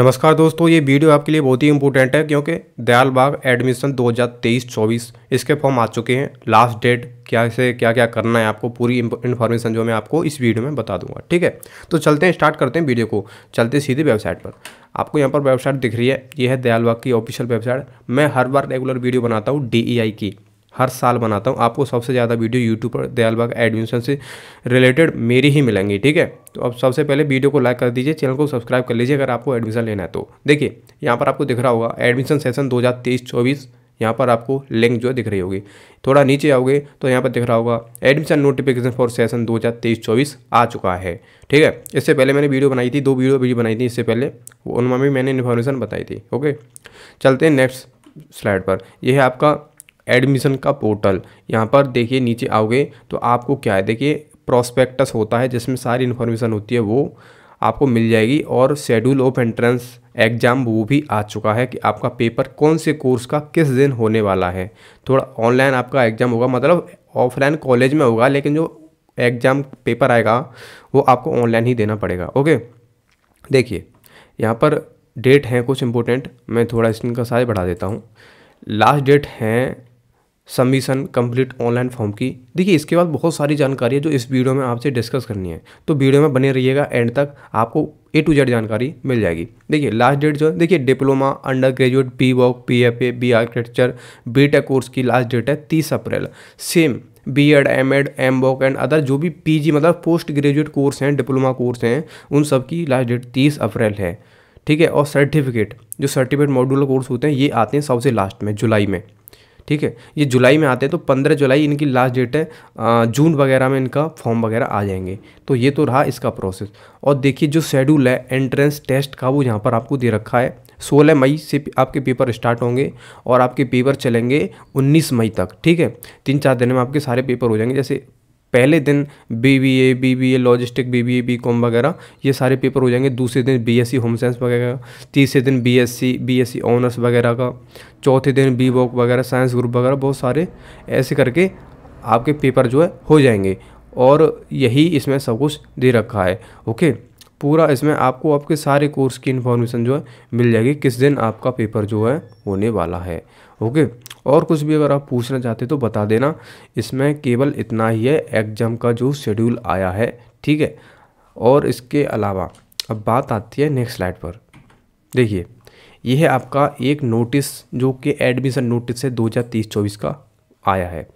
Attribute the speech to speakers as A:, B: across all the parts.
A: नमस्कार दोस्तों ये वीडियो आपके लिए बहुत ही इंपॉर्टेंट है क्योंकि दयाल बाग एडमिशन 2023-24 इसके फॉर्म आ चुके हैं लास्ट डेट क्या से क्या क्या करना है आपको पूरी इन्फॉर्मेशन जो मैं आपको इस वीडियो में बता दूंगा ठीक है तो चलते हैं स्टार्ट करते हैं वीडियो को चलते सीधे वेबसाइट पर आपको यहाँ पर वेबसाइट दिख रही है ये है दयाल बाग की ऑफिशियल वेबसाइट मैं हर बार रेगुलर वीडियो बनाता हूँ डी e की हर साल बनाता हूँ आपको सबसे ज़्यादा वीडियो यूट्यूब पर दयालबाग एडमिशन से रिलेटेड मेरी ही मिलेंगी ठीक है तो अब सबसे पहले वीडियो को लाइक कर दीजिए चैनल को सब्सक्राइब कर लीजिए अगर आपको एडमिशन लेना है तो देखिए यहाँ पर आपको दिख रहा होगा एडमिशन सेशन दो हज़ार तेईस चौबीस यहाँ पर आपको लिंक जो है दिख रही होगी थोड़ा नीचे आओगे तो यहाँ पर दिख रहा होगा एडमिशन नोटिफिकेशन फॉर सेशन तेईस चौबीस आ चुका है ठीक है इससे पहले मैंने वीडियो बनाई थी दो वीडियो भी बनाई थी इससे पहले उनमें भी मैंने इन्फॉर्मेशन बताई थी ओके चलते हैं नेक्स्ट स्लाइड पर यह है आपका एडमिशन का पोर्टल यहाँ पर देखिए नीचे आओगे तो आपको क्या है देखिए प्रोस्पेक्टस होता है जिसमें सारी इन्फॉर्मेशन होती है वो आपको मिल जाएगी और शेड्यूल ऑफ एंट्रेंस एग्ज़ाम वो भी आ चुका है कि आपका पेपर कौन से कोर्स का किस दिन होने वाला है थोड़ा ऑनलाइन आपका एग्ज़ाम होगा मतलब ऑफलाइन कॉलेज में होगा लेकिन जो एग्ज़ाम पेपर आएगा वो आपको ऑनलाइन ही देना पड़ेगा ओके देखिए यहाँ पर डेट हैं कुछ इंपॉर्टेंट मैं थोड़ा इसका साइज बढ़ा देता हूँ लास्ट डेट हैं सबमिशन कंप्लीट ऑनलाइन फॉर्म की देखिए इसके बाद बहुत सारी जानकारी है जो इस वीडियो में आपसे डिस्कस करनी है तो वीडियो में बने रहिएगा एंड तक आपको ए टू जेड जानकारी मिल जाएगी देखिए लास्ट डेट जो है देखिए diploma under graduate B Voc B F A B architecture B tech course की लास्ट डेट है तीस अप्रैल same B Ed M Ed M Voc and other जो भी पी जी मतलब पोस्ट ग्रेजुएट कोर्स हैं डिप्लोमा कोर्स हैं उन सब की लास्ट डेट तीस अप्रैल है ठीक है और सर्टिफिकेट जो सर्टिफिकेट मॉड्यूलर कोर्स होते हैं ये आते हैं सबसे लास्ट में जुलाई में ठीक है ये जुलाई में आते हैं तो पंद्रह जुलाई इनकी लास्ट डेट है जून वगैरह में इनका फॉर्म वगैरह आ जाएंगे तो ये तो रहा इसका प्रोसेस और देखिए जो शेड्यूल है एंट्रेंस टेस्ट का वो यहाँ पर आपको दे रखा है 16 मई से आपके पेपर स्टार्ट होंगे और आपके पेपर चलेंगे 19 मई तक ठीक है तीन चार दिन में आपके सारे पेपर हो जाएंगे जैसे पहले दिन B B A B B A logistic B B A B com वगैरह ये सारे पेपर हो जाएंगे दूसरे दिन B S C home science वगैरह का तीसरे दिन B S C B S C honours वगैरह का चौथे दिन बी वॉक वगैरह साइंस ग्रुप वगैरह बहुत सारे ऐसे करके आपके पेपर जो है हो जाएंगे और यही इसमें सब कुछ दे रखा है ओके पूरा इसमें आपको आपके सारे कोर्स की इन्फॉर्मेशन जो है मिल जाएगी किस दिन आपका पेपर जो है होने वाला है ओके और कुछ भी अगर आप पूछना चाहते तो बता देना इसमें केवल इतना ही है एग्जाम का जो शेड्यूल आया है ठीक है और इसके अलावा अब बात आती है नेक्स्ट स्लाइड पर देखिए यह है आपका एक नोटिस जो कि एडमिशन नोटिस है दो हज़ार का आया है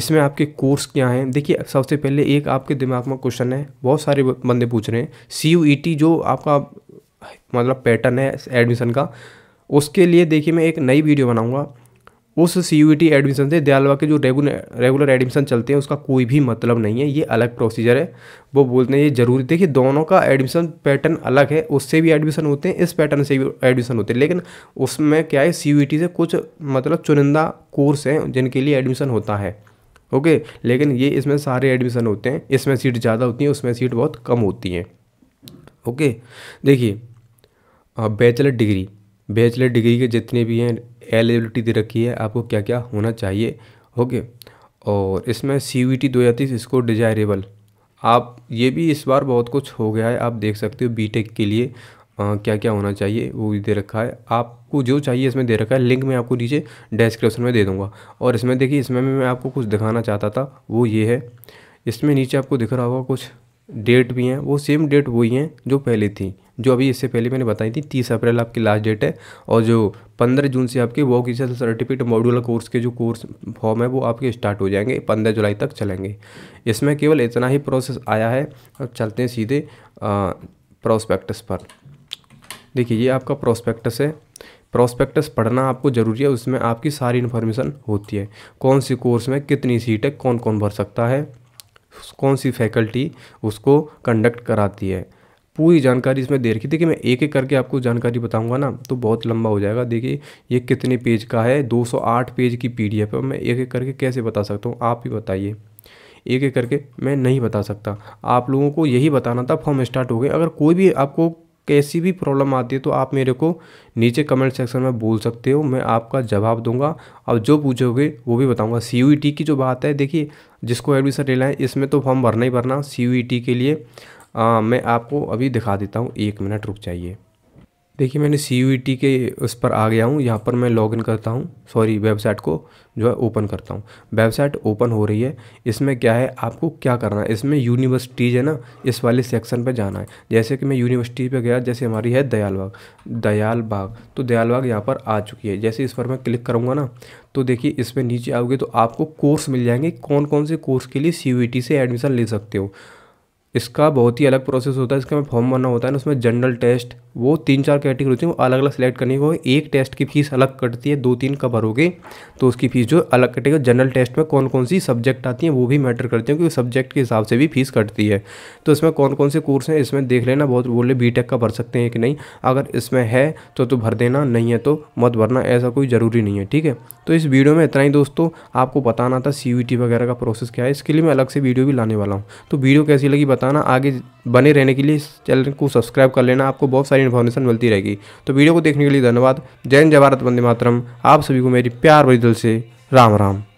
A: इसमें आपके कोर्स क्या हैं देखिए सबसे पहले एक आपके दिमाग में क्वेश्चन है बहुत सारे बंदे पूछ रहे हैं सी e जो आपका मतलब पैटर्न है एडमिशन का उसके लिए देखिए मैं एक नई वीडियो बनाऊंगा उस सी यू टी एडमिशन से दयालवा के जो रेगुलर रेगुलर एडमिशन चलते हैं उसका कोई भी मतलब नहीं है ये अलग प्रोसीजर है वो बोलते हैं ये जरूरी देखिए दोनों का एडमिशन पैटर्न अलग है उससे भी एडमिशन होते हैं इस पैटर्न से भी एडमिशन होते हैं लेकिन उसमें क्या है सी यू टी से कुछ मतलब चुनिंदा कोर्स हैं जिनके लिए एडमिशन होता है ओके लेकिन ये इसमें सारे एडमिशन होते हैं इसमें सीट ज़्यादा होती है उसमें सीट बहुत कम होती है ओके देखिए बैचलर डिग्री बैचलर डिग्री के जितने भी हैं एलिजिबिलिटी दे रखी है आपको क्या क्या होना चाहिए ओके और इसमें सी वी टी दो हज़ार तीस इसको डिजायरेबल आप ये भी इस बार बहुत कुछ हो गया है आप देख सकते हो टेक के लिए आ, क्या क्या होना चाहिए वो भी दे रखा है आपको जो चाहिए इसमें दे रखा है लिंक मैं आपको नीचे डिस्क्रिप्शन में दे दूँगा और इसमें देखिए इसमें मैं आपको कुछ दिखाना चाहता था वो ये है इसमें नीचे आपको दिख रहा होगा कुछ डेट भी हैं वो सेम डेट वही हैं जो पहले थी जो अभी इससे पहले मैंने बताई थी तीस अप्रैल आपकी लास्ट डेट है और जो पंद्रह जून से आपके vocational certificate modular course के जो कोर्स फॉर्म है वो आपके स्टार्ट हो जाएंगे पंद्रह जुलाई तक चलेंगे इसमें केवल इतना ही प्रोसेस आया है अब चलते हैं सीधे प्रोस्पेक्टस पर देखिए ये आपका प्रोस्पेक्टस है प्रोस्पेक्टस पढ़ना आपको ज़रूरी है उसमें आपकी सारी इन्फॉर्मेशन होती है कौन सी कोर्स में कितनी सीट है कौन कौन भर सकता है कौन सी फैकल्टी उसको कंडक्ट कराती है पूरी जानकारी इसमें दे रखी देखिए मैं एक एक करके आपको जानकारी बताऊंगा ना तो बहुत लंबा हो जाएगा देखिए ये कितने पेज का है 208 पेज की पीडीएफ डी मैं एक एक करके कैसे बता सकता हूँ आप ही बताइए एक एक करके मैं नहीं बता सकता आप लोगों को यही बताना था फॉर्म स्टार्ट हो गए अगर कोई भी आपको कैसी भी प्रॉब्लम आती है तो आप मेरे को नीचे कमेंट सेक्शन में बोल सकते हो मैं आपका जवाब दूंगा अब जो पूछोगे वो भी बताऊंगा सी e की जो बात है देखिए जिसको एडमिशन लेना है इसमें तो फॉर्म भरना ही भरना सी e के लिए आ, मैं आपको अभी दिखा देता हूँ एक मिनट रुक जाइए देखिए मैंने सी e के उस पर आ गया हूँ यहाँ पर मैं लॉगिन करता हूँ सॉरी वेबसाइट को जो है ओपन करता हूँ वेबसाइट ओपन हो रही है इसमें क्या है आपको क्या करना है इसमें यूनिवर्सिटीज़ है ना इस वाले सेक्शन पर जाना है जैसे कि मैं यूनिवर्सिटी पे गया जैसे हमारी है दयालबाग दयालबाग तो दयालबाग यहाँ पर आ चुकी है जैसे इस पर मैं क्लिक करूँगा ना तो देखिए इस पर नीचे आओगे तो आपको कोर्स मिल जाएंगे कौन कौन से कोर्स के लिए सी e से एडमिशन ले सकते हो इसका बहुत ही अलग प्रोसेस होता है इसका में फॉर्म भरना होता है ना उसमें जनरल टेस्ट वो तीन चार कैटेगरी होती है वो अलग अलग सेलेक्ट करनी वो एक टेस्ट की फीस अलग कटती है दो तीन का भरोगे तो उसकी फ़ीस जो अलग कटेगी जनरल टेस्ट में कौन कौन सी सब्जेक्ट आती हैं वो भी मैटर करती हैं क्योंकि सब्जेक्ट के हिसाब से भी फीस कटती है तो इसमें कौन कौन से कोर्स हैं इसमें देख लेना बहुत बोले बी का भर सकते हैं कि नहीं अगर इसमें है तो तो भर देना नहीं है तो मत भरना ऐसा कोई ज़रूरी नहीं है ठीक है तो इस वीडियो में इतना ही दोस्तों आपको बताना था सी वगैरह का प्रोसेस क्या है इसके लिए मैं अलग से वीडियो भी लाने वाला हूँ तो वीडियो कैसी लगी बताना आगे बने रहने के लिए इस चैनल को सब्सक्राइब कर लेना आपको बहुत सारी इन्फॉर्मेशन मिलती रहेगी तो वीडियो को देखने के लिए धन्यवाद जय हिंद जय भारत वंदे मातरम आप सभी को मेरी प्यार भरी दिल से राम राम